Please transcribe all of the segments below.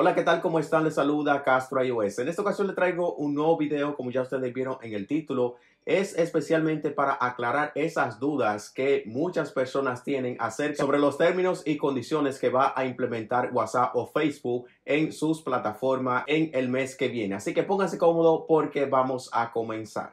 Hola, ¿qué tal? ¿Cómo están? Les saluda Castro iOS. En esta ocasión le traigo un nuevo video, como ya ustedes vieron en el título. Es especialmente para aclarar esas dudas que muchas personas tienen acerca sobre los términos y condiciones que va a implementar WhatsApp o Facebook en sus plataformas en el mes que viene. Así que pónganse cómodo porque vamos a comenzar.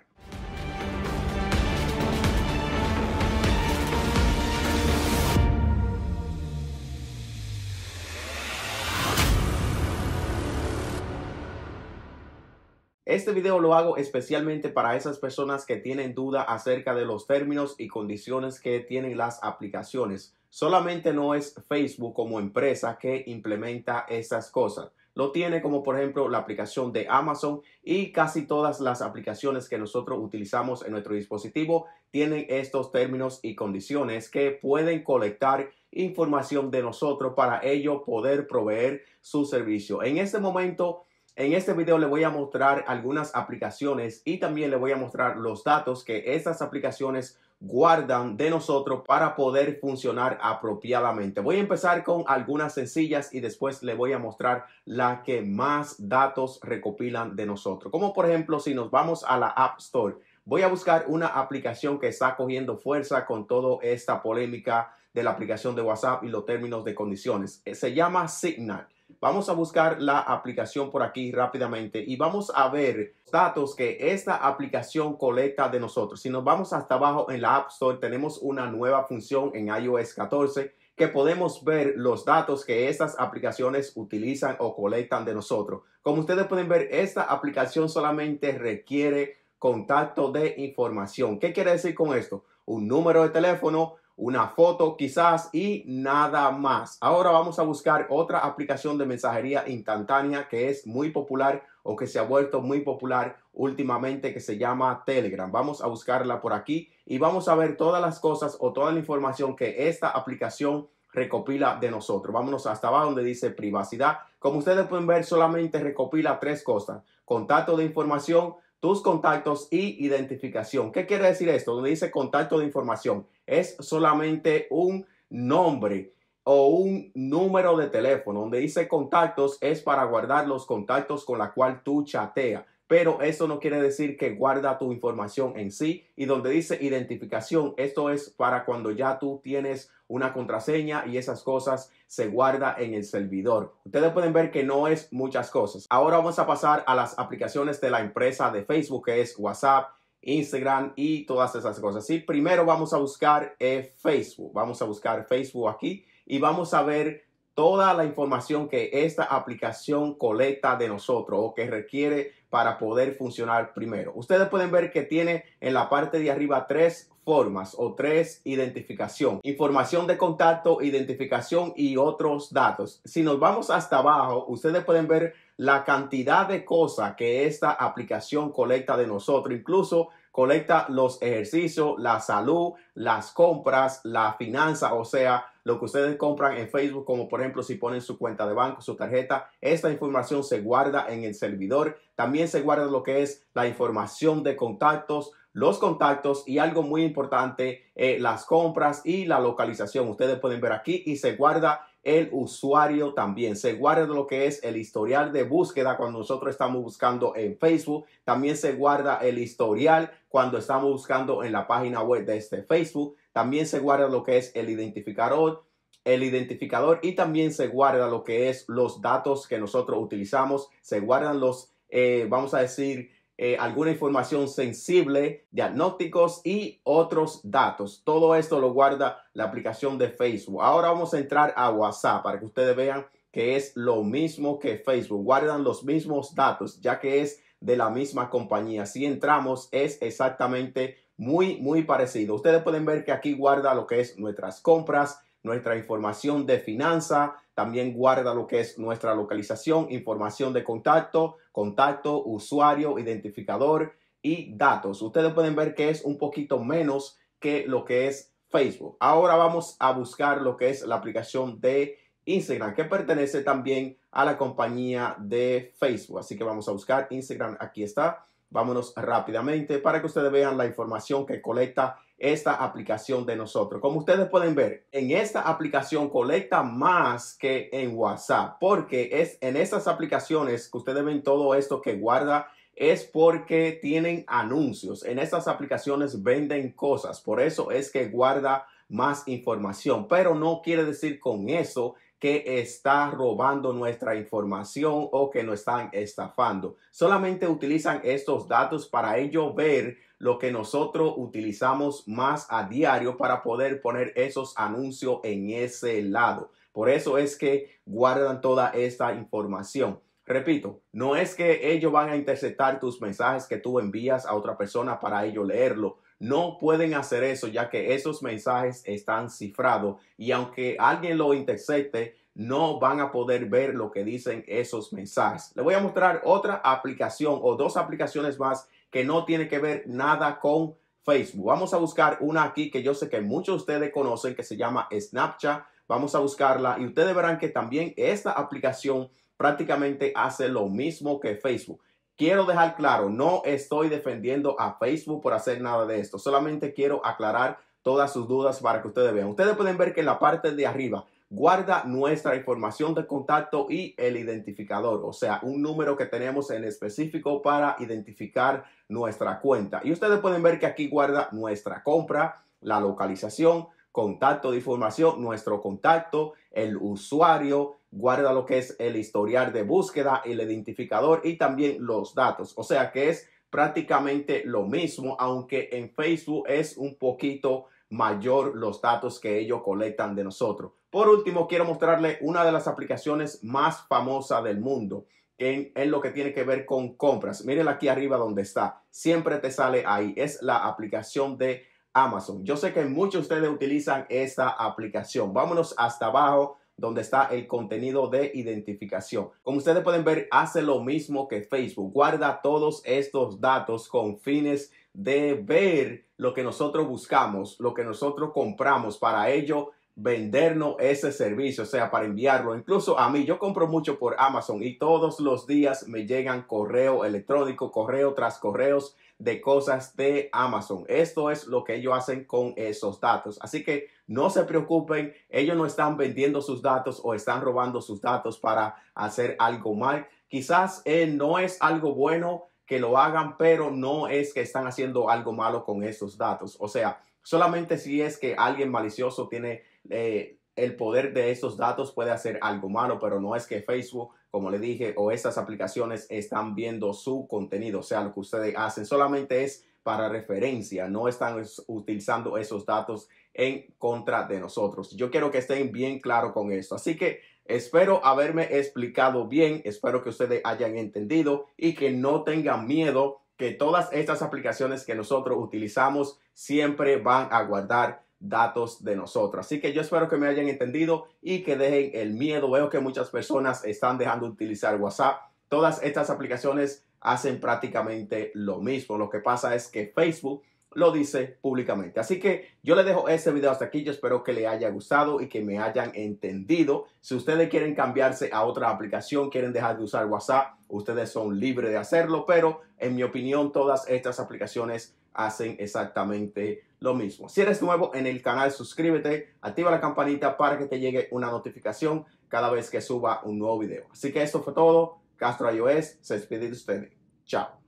Este video lo hago especialmente para esas personas que tienen duda acerca de los términos y condiciones que tienen las aplicaciones. Solamente no es Facebook como empresa que implementa esas cosas. Lo tiene como por ejemplo la aplicación de Amazon y casi todas las aplicaciones que nosotros utilizamos en nuestro dispositivo tienen estos términos y condiciones que pueden colectar información de nosotros para ello poder proveer su servicio. En este momento en este video le voy a mostrar algunas aplicaciones y también le voy a mostrar los datos que estas aplicaciones guardan de nosotros para poder funcionar apropiadamente. Voy a empezar con algunas sencillas y después le voy a mostrar la que más datos recopilan de nosotros. Como por ejemplo, si nos vamos a la App Store, voy a buscar una aplicación que está cogiendo fuerza con toda esta polémica de la aplicación de WhatsApp y los términos de condiciones. Se llama Signal. Vamos a buscar la aplicación por aquí rápidamente y vamos a ver datos que esta aplicación colecta de nosotros. Si nos vamos hasta abajo en la App Store, tenemos una nueva función en iOS 14 que podemos ver los datos que estas aplicaciones utilizan o colectan de nosotros. Como ustedes pueden ver, esta aplicación solamente requiere contacto de información. ¿Qué quiere decir con esto? Un número de teléfono, una foto quizás y nada más. Ahora vamos a buscar otra aplicación de mensajería instantánea que es muy popular o que se ha vuelto muy popular últimamente que se llama Telegram. Vamos a buscarla por aquí y vamos a ver todas las cosas o toda la información que esta aplicación recopila de nosotros. Vámonos hasta abajo donde dice privacidad. Como ustedes pueden ver, solamente recopila tres cosas. Contacto de información, tus contactos y identificación. ¿Qué quiere decir esto? Donde dice contacto de información, es solamente un nombre o un número de teléfono. Donde dice contactos es para guardar los contactos con la cual tú chateas pero eso no quiere decir que guarda tu información en sí. Y donde dice identificación, esto es para cuando ya tú tienes una contraseña y esas cosas se guarda en el servidor. Ustedes pueden ver que no es muchas cosas. Ahora vamos a pasar a las aplicaciones de la empresa de Facebook, que es WhatsApp, Instagram y todas esas cosas. Sí, primero vamos a buscar eh, Facebook. Vamos a buscar Facebook aquí y vamos a ver toda la información que esta aplicación colecta de nosotros o que requiere para poder funcionar primero. Ustedes pueden ver que tiene en la parte de arriba tres formas o tres identificación, información de contacto, identificación y otros datos. Si nos vamos hasta abajo, ustedes pueden ver la cantidad de cosas que esta aplicación colecta de nosotros, incluso colecta los ejercicios, la salud, las compras, la finanza, o sea, lo que ustedes compran en Facebook, como por ejemplo si ponen su cuenta de banco, su tarjeta, esta información se guarda en el servidor también se guarda lo que es la información de contactos, los contactos y algo muy importante, eh, las compras y la localización. Ustedes pueden ver aquí y se guarda el usuario también. Se guarda lo que es el historial de búsqueda cuando nosotros estamos buscando en Facebook. También se guarda el historial cuando estamos buscando en la página web de este Facebook. También se guarda lo que es el identificador, el identificador y también se guarda lo que es los datos que nosotros utilizamos. Se guardan los eh, vamos a decir, eh, alguna información sensible, diagnósticos y otros datos. Todo esto lo guarda la aplicación de Facebook. Ahora vamos a entrar a WhatsApp para que ustedes vean que es lo mismo que Facebook. Guardan los mismos datos ya que es de la misma compañía. Si entramos es exactamente muy, muy parecido. Ustedes pueden ver que aquí guarda lo que es nuestras compras, nuestra información de finanza, también guarda lo que es nuestra localización, información de contacto, contacto, usuario, identificador y datos. Ustedes pueden ver que es un poquito menos que lo que es Facebook. Ahora vamos a buscar lo que es la aplicación de Instagram, que pertenece también a la compañía de Facebook. Así que vamos a buscar Instagram. Aquí está. Vámonos rápidamente para que ustedes vean la información que colecta esta aplicación de nosotros. Como ustedes pueden ver, en esta aplicación colecta más que en WhatsApp, porque es en estas aplicaciones que ustedes ven todo esto que guarda es porque tienen anuncios. En estas aplicaciones venden cosas, por eso es que guarda más información, pero no quiere decir con eso que está robando nuestra información o que nos están estafando. Solamente utilizan estos datos para ello ver lo que nosotros utilizamos más a diario para poder poner esos anuncios en ese lado. Por eso es que guardan toda esta información. Repito, no es que ellos van a interceptar tus mensajes que tú envías a otra persona para ellos leerlo. No pueden hacer eso ya que esos mensajes están cifrados y aunque alguien lo intercepte, no van a poder ver lo que dicen esos mensajes. Le voy a mostrar otra aplicación o dos aplicaciones más que no tiene que ver nada con Facebook. Vamos a buscar una aquí que yo sé que muchos de ustedes conocen que se llama Snapchat. Vamos a buscarla y ustedes verán que también esta aplicación prácticamente hace lo mismo que Facebook. Quiero dejar claro, no estoy defendiendo a Facebook por hacer nada de esto. Solamente quiero aclarar todas sus dudas para que ustedes vean. Ustedes pueden ver que en la parte de arriba guarda nuestra información de contacto y el identificador, o sea, un número que tenemos en específico para identificar nuestra cuenta. Y ustedes pueden ver que aquí guarda nuestra compra, la localización, contacto de información, nuestro contacto, el usuario, guarda lo que es el historial de búsqueda, el identificador y también los datos. O sea que es prácticamente lo mismo, aunque en Facebook es un poquito mayor los datos que ellos colectan de nosotros. Por último, quiero mostrarle una de las aplicaciones más famosas del mundo en, lo que tiene que ver con compras. Mírenla aquí arriba donde está. Siempre te sale ahí. Es la aplicación de Amazon. Yo sé que muchos de ustedes utilizan esta aplicación. Vámonos hasta abajo donde está el contenido de identificación. Como ustedes pueden ver, hace lo mismo que Facebook. Guarda todos estos datos con fines de ver lo que nosotros buscamos, lo que nosotros compramos para ello vendernos ese servicio, o sea, para enviarlo. Incluso a mí, yo compro mucho por Amazon y todos los días me llegan correo electrónico, correo tras correos de cosas de Amazon. Esto es lo que ellos hacen con esos datos. Así que no se preocupen, ellos no están vendiendo sus datos o están robando sus datos para hacer algo mal. Quizás eh, no es algo bueno que lo hagan, pero no es que están haciendo algo malo con esos datos. O sea, solamente si es que alguien malicioso tiene eh, el poder de esos datos puede hacer algo malo, pero no es que Facebook, como le dije, o esas aplicaciones están viendo su contenido, o sea, lo que ustedes hacen, solamente es para referencia, no están utilizando esos datos en contra de nosotros. Yo quiero que estén bien claros con esto. Así que Espero haberme explicado bien, espero que ustedes hayan entendido y que no tengan miedo que todas estas aplicaciones que nosotros utilizamos siempre van a guardar datos de nosotros. Así que yo espero que me hayan entendido y que dejen el miedo. Veo que muchas personas están dejando de utilizar WhatsApp. Todas estas aplicaciones hacen prácticamente lo mismo. Lo que pasa es que Facebook lo dice públicamente. Así que yo le dejo ese video hasta aquí. Yo espero que le haya gustado y que me hayan entendido. Si ustedes quieren cambiarse a otra aplicación, quieren dejar de usar WhatsApp, ustedes son libres de hacerlo. Pero en mi opinión, todas estas aplicaciones hacen exactamente lo mismo. Si eres nuevo en el canal, suscríbete, activa la campanita para que te llegue una notificación cada vez que suba un nuevo video. Así que eso fue todo. Castro iOS se despide de ustedes. Chao.